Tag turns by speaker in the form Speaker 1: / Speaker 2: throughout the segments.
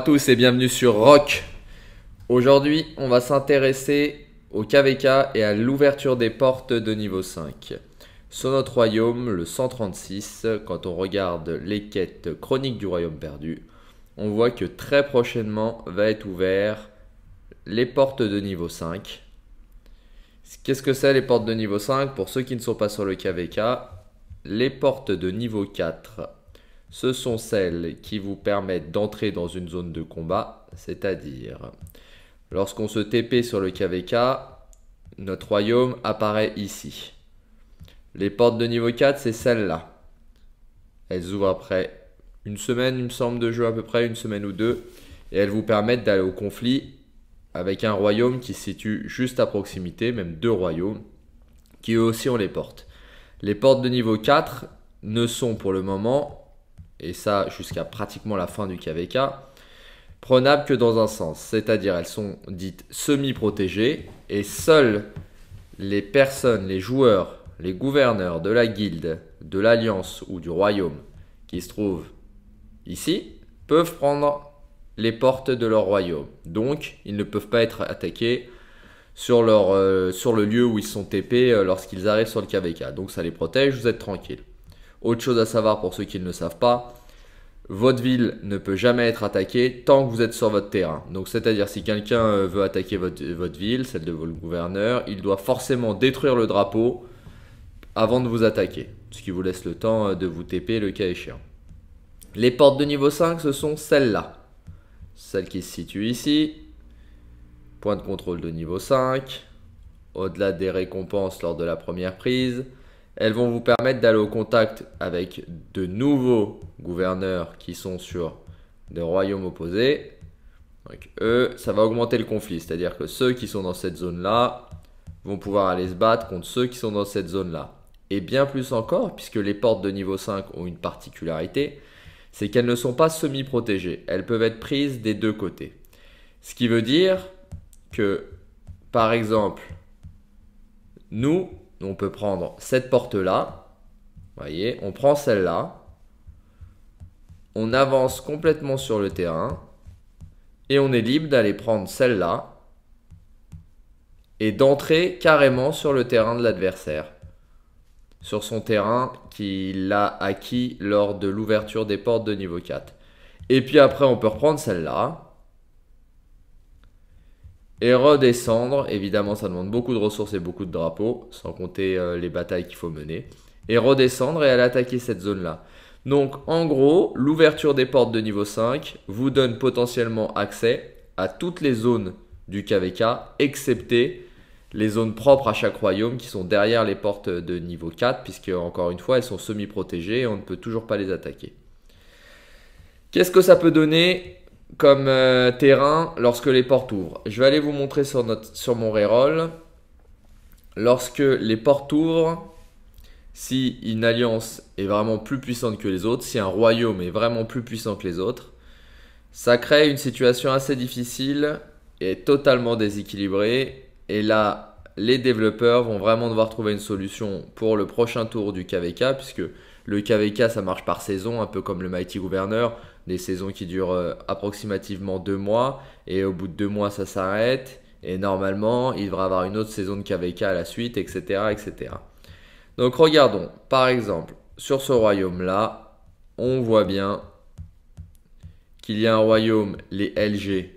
Speaker 1: tous et bienvenue sur Rock. Aujourd'hui, on va s'intéresser au KVK et à l'ouverture des portes de niveau 5. Sur notre royaume, le 136, quand on regarde les quêtes chroniques du royaume perdu, on voit que très prochainement va être ouvert les portes de niveau 5. Qu'est-ce que c'est les portes de niveau 5 Pour ceux qui ne sont pas sur le KVK, les portes de niveau 4 ce sont celles qui vous permettent d'entrer dans une zone de combat, c'est-à-dire lorsqu'on se TP sur le KVK, notre royaume apparaît ici. Les portes de niveau 4, c'est celles-là. Elles ouvrent après une semaine, il me semble, de jeu à peu près, une semaine ou deux, et elles vous permettent d'aller au conflit avec un royaume qui se situe juste à proximité, même deux royaumes, qui eux aussi ont les portes. Les portes de niveau 4 ne sont pour le moment et ça jusqu'à pratiquement la fin du KVK, prenables que dans un sens, c'est-à-dire elles sont dites semi-protégées et seules les personnes, les joueurs, les gouverneurs de la guilde, de l'alliance ou du royaume qui se trouvent ici peuvent prendre les portes de leur royaume. Donc, ils ne peuvent pas être attaqués sur, leur, euh, sur le lieu où ils sont TP euh, lorsqu'ils arrivent sur le KVK. Donc, ça les protège, vous êtes tranquille. Autre chose à savoir pour ceux qui ne le savent pas, votre ville ne peut jamais être attaquée tant que vous êtes sur votre terrain. Donc c'est-à-dire si quelqu'un euh, veut attaquer votre, ville, celle de votre gouverneur, il doit forcément détruire le drapeau avant de vous attaquer. Ce qui vous laisse le temps euh, de vous TP le cas échéant. Les portes de niveau 5, ce sont celles-là. Celles qui se situent ici. Point de contrôle de niveau 5. Au-delà des récompenses lors de la première prise elles vont vous permettre d'aller au contact avec de nouveaux gouverneurs qui sont sur des royaumes opposés. Donc eux, ça va augmenter le conflit, c'est-à-dire que ceux qui sont dans cette zone-là vont pouvoir aller se battre contre ceux qui sont dans cette zone-là. Et bien plus encore, puisque les portes de niveau 5 ont une particularité, c'est qu'elles ne sont pas semi-protégées, elles peuvent être prises des deux côtés. Ce qui veut dire que, par exemple, nous, on peut prendre cette porte-là. voyez, on prend celle-là. On avance complètement sur le terrain. Et on est libre d'aller prendre celle-là. Et d'entrer carrément sur le terrain de l'adversaire. Sur son terrain qu'il a acquis lors de l'ouverture des portes de niveau 4. Et puis après, on peut reprendre celle-là. Et redescendre, évidemment, ça demande beaucoup de ressources et beaucoup de drapeaux, sans compter euh, les batailles qu'il faut mener. Et redescendre et aller attaquer cette zone-là. Donc, en gros, l'ouverture des portes de niveau 5 vous donne potentiellement accès à toutes les zones du KVK, excepté les zones propres à chaque royaume qui sont derrière les portes de niveau 4, puisque, encore une fois, elles sont semi-protégées et on ne peut toujours pas les attaquer. Qu'est-ce que ça peut donner comme euh, terrain lorsque les portes ouvrent. Je vais aller vous montrer sur, sur mon reroll. Lorsque les portes ouvrent, si une alliance est vraiment plus puissante que les autres, si un royaume est vraiment plus puissant que les autres, ça crée une situation assez difficile et totalement déséquilibrée. Et là, les développeurs vont vraiment devoir trouver une solution pour le prochain tour du KVK, puisque le KVK, ça marche par saison, un peu comme le Mighty Gouverneur. des saisons qui durent euh, approximativement deux mois, et au bout de deux mois, ça s'arrête, et normalement, il devra avoir une autre saison de KVK à la suite, etc. etc. Donc regardons, par exemple, sur ce royaume-là, on voit bien qu'il y a un royaume, les LG,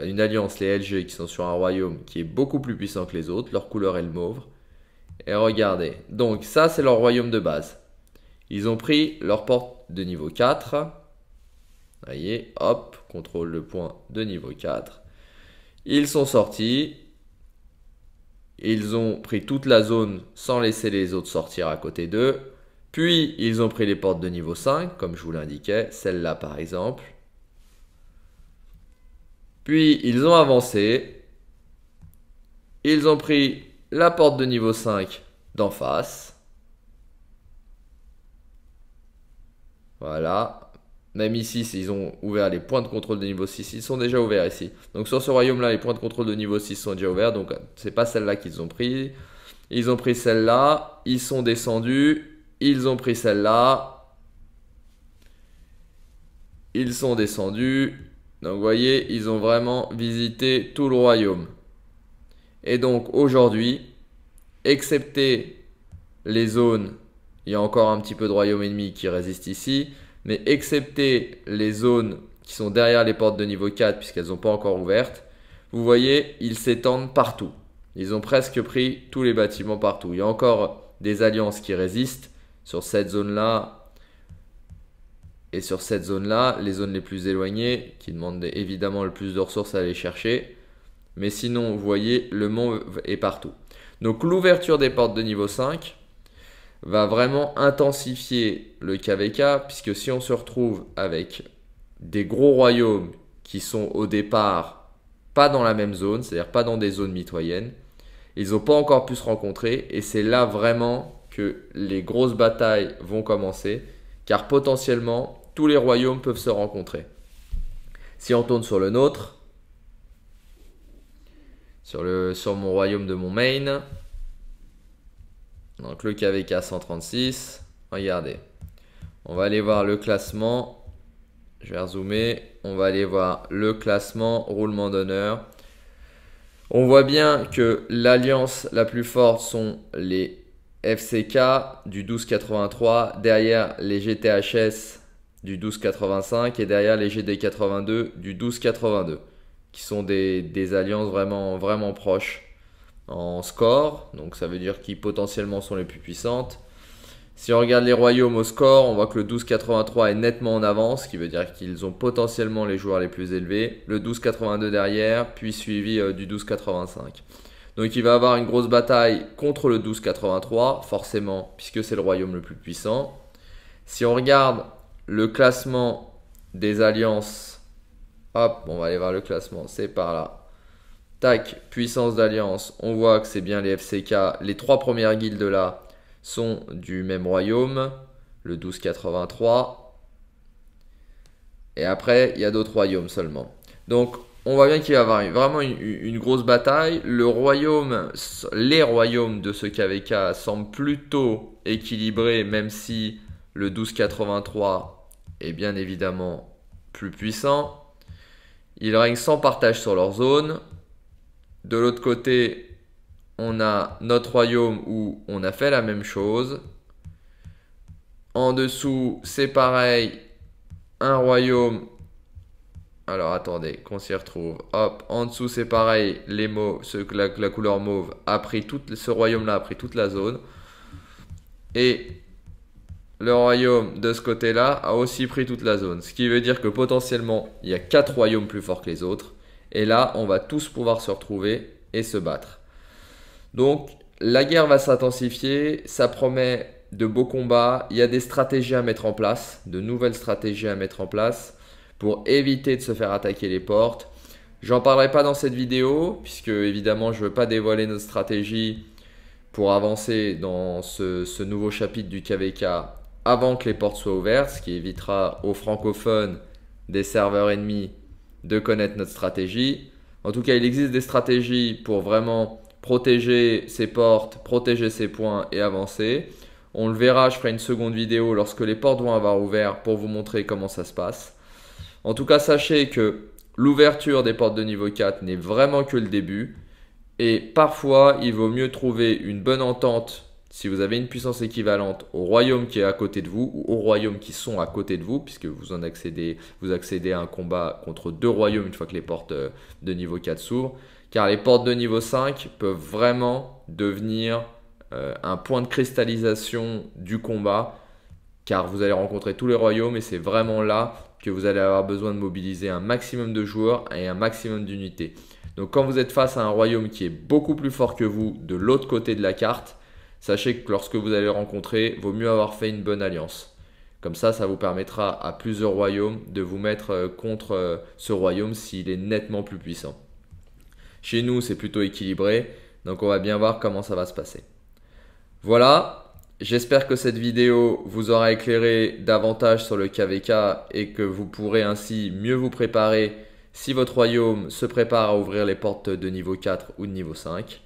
Speaker 1: une alliance, les LG, qui sont sur un royaume qui est beaucoup plus puissant que les autres, leur couleur est le mauve. Et regardez, donc ça c'est leur royaume de base. Ils ont pris leur porte de niveau 4. Voyez, hop, contrôle le point de niveau 4. Ils sont sortis. Ils ont pris toute la zone sans laisser les autres sortir à côté d'eux. Puis ils ont pris les portes de niveau 5, comme je vous l'indiquais, celle-là par exemple. Puis ils ont avancé. Ils ont pris la porte de niveau 5 d'en face. Voilà. Même ici, ils ont ouvert les points de contrôle de niveau 6. Ils sont déjà ouverts ici. Donc sur ce royaume-là, les points de contrôle de niveau 6 sont déjà ouverts. Donc c'est pas celle-là qu'ils ont pris. Ils ont pris celle-là. Ils sont descendus. Ils ont pris celle-là. Ils sont descendus. Donc vous voyez, ils ont vraiment visité tout le royaume. Et donc aujourd'hui, excepté les zones, il y a encore un petit peu de royaume ennemi qui résiste ici, mais excepté les zones qui sont derrière les portes de niveau 4 puisqu'elles n'ont pas encore ouvertes, vous voyez, ils s'étendent partout. Ils ont presque pris tous les bâtiments partout. Il y a encore des alliances qui résistent sur cette zone-là et sur cette zone-là, les zones les plus éloignées qui demandent évidemment le plus de ressources à aller chercher. Mais sinon, vous voyez, le monde est partout. Donc l'ouverture des portes de niveau 5 va vraiment intensifier le KVK, puisque si on se retrouve avec des gros royaumes qui sont au départ pas dans la même zone, c'est-à-dire pas dans des zones mitoyennes, ils n'ont pas encore pu se rencontrer, et c'est là vraiment que les grosses batailles vont commencer, car potentiellement tous les royaumes peuvent se rencontrer. Si on tourne sur le nôtre, sur, le, sur mon royaume de mon main. Donc le KVK 136. Regardez. On va aller voir le classement. Je vais zoomer. On va aller voir le classement, roulement d'honneur. On voit bien que l'alliance la plus forte sont les FCK du 1283, derrière les GTHS du 1285 et derrière les GD82 du 1282 qui sont des, alliances vraiment, vraiment proches en score. Donc ça veut dire qu'ils potentiellement sont les plus puissantes. Si on regarde les royaumes au score, on voit que le 1283 est nettement en avance, ce qui veut dire qu'ils ont potentiellement les joueurs les plus élevés. Le 1282 derrière, puis suivi euh, du 1285 Donc il va avoir une grosse bataille contre le 1283 forcément, puisque c'est le royaume le plus puissant. Si on regarde le classement des alliances Hop, on va aller voir le classement, c'est par là. Tac, puissance d'alliance, on voit que c'est bien les FCK. Les trois premières guildes là sont du même royaume, le 1283. Et après, il y a d'autres royaumes seulement. Donc, on voit bien qu'il va y avoir vraiment une, grosse bataille. Le royaume, les royaumes de ce KVK semblent plutôt équilibrés, même si le 1283 est bien évidemment plus puissant. Ils règnent sans partage sur leur zone. De l'autre côté, on a notre royaume où on a fait la même chose. En dessous, c'est pareil. Un royaume. Alors attendez, qu'on s'y retrouve. Hop, en dessous, c'est pareil. Les mots, ce, la, la couleur mauve a pris tout ce royaume-là a pris toute la zone. Et le royaume de ce côté-là a aussi pris toute la zone. Ce qui veut dire que potentiellement, il y a quatre royaumes plus forts que les autres. Et là, on va tous pouvoir se retrouver et se battre. Donc, la guerre va s'intensifier, ça promet de beaux combats, il y a des stratégies à mettre en place, de nouvelles stratégies à mettre en place pour éviter de se faire attaquer les portes. J'en parlerai pas dans cette vidéo, puisque évidemment je ne veux pas dévoiler notre stratégie pour avancer dans ce, ce nouveau chapitre du KVK avant que les portes soient ouvertes, ce qui évitera aux francophones des serveurs ennemis de connaître notre stratégie. En tout cas, il existe des stratégies pour vraiment protéger ses portes, protéger ses points et avancer. On le verra, je ferai une seconde vidéo lorsque les portes vont avoir ouvert pour vous montrer comment ça se passe. En tout cas, sachez que l'ouverture des portes de niveau 4 n'est vraiment que le début. Et parfois, il vaut mieux trouver une bonne entente si vous avez une puissance équivalente au royaume qui est à côté de vous ou aux royaumes qui sont à côté de vous, puisque vous en accédez, vous accédez à un combat contre deux royaumes une fois que les portes euh, de niveau 4 s'ouvrent, car les portes de niveau 5 peuvent vraiment devenir euh, un point de cristallisation du combat, car vous allez rencontrer tous les royaumes et c'est vraiment là que vous allez avoir besoin de mobiliser un maximum de joueurs et un maximum d'unités. Donc quand vous êtes face à un royaume qui est beaucoup plus fort que vous de l'autre côté de la carte, Sachez que lorsque vous allez rencontrer, vaut mieux avoir fait une bonne alliance. Comme ça, ça vous permettra à plusieurs royaumes de vous mettre euh, contre euh, ce royaume s'il est nettement plus puissant. Chez nous, c'est plutôt équilibré, donc on va bien voir comment ça va se passer. Voilà, j'espère que cette vidéo vous aura éclairé davantage sur le KVK et que vous pourrez ainsi mieux vous préparer si votre royaume se prépare à ouvrir les portes de niveau 4 ou de niveau 5.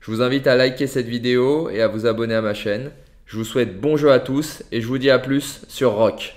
Speaker 1: Je vous invite à liker cette vidéo et à vous abonner à ma chaîne. Je vous souhaite bon jeu à tous et je vous dis à plus sur Rock.